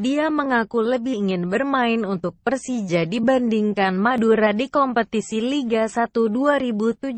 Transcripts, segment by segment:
Dia mengaku lebih ingin bermain untuk Persija dibandingkan Madura di kompetisi Liga 1 2017.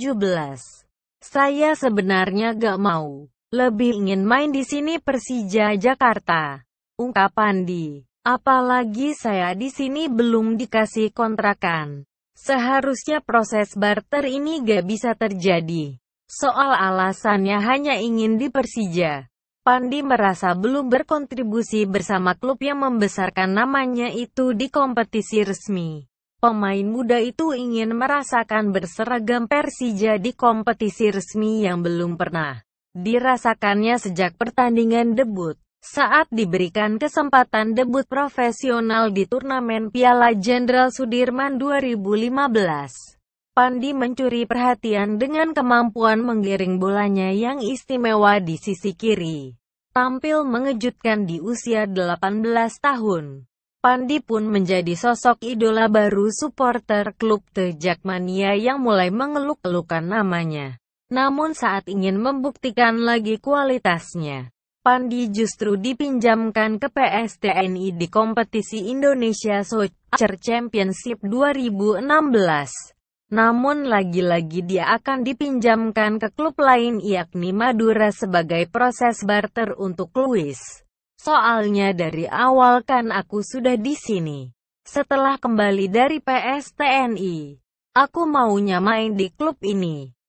Saya sebenarnya gak mau. Lebih ingin main di sini Persija Jakarta. Ungkapan di. Apalagi saya di sini belum dikasih kontrakan. Seharusnya proses barter ini gak bisa terjadi. Soal alasannya hanya ingin di Persija. Pandi merasa belum berkontribusi bersama klub yang membesarkan namanya itu di kompetisi resmi. Pemain muda itu ingin merasakan berseragam Persija di kompetisi resmi yang belum pernah dirasakannya sejak pertandingan debut. Saat diberikan kesempatan debut profesional di turnamen Piala Jenderal Sudirman 2015, Pandi mencuri perhatian dengan kemampuan menggiring bolanya yang istimewa di sisi kiri. Tampil mengejutkan di usia 18 tahun. Pandi pun menjadi sosok idola baru supporter klub The Jackmania yang mulai mengeluk-elukan namanya. Namun saat ingin membuktikan lagi kualitasnya, Pandi justru dipinjamkan ke PSTNI di kompetisi Indonesia Soccer Championship 2016. Namun lagi-lagi dia akan dipinjamkan ke klub lain yakni Madura sebagai proses barter untuk Luis. Soalnya dari awal kan aku sudah di sini. Setelah kembali dari PSTNI, aku maunya main di klub ini.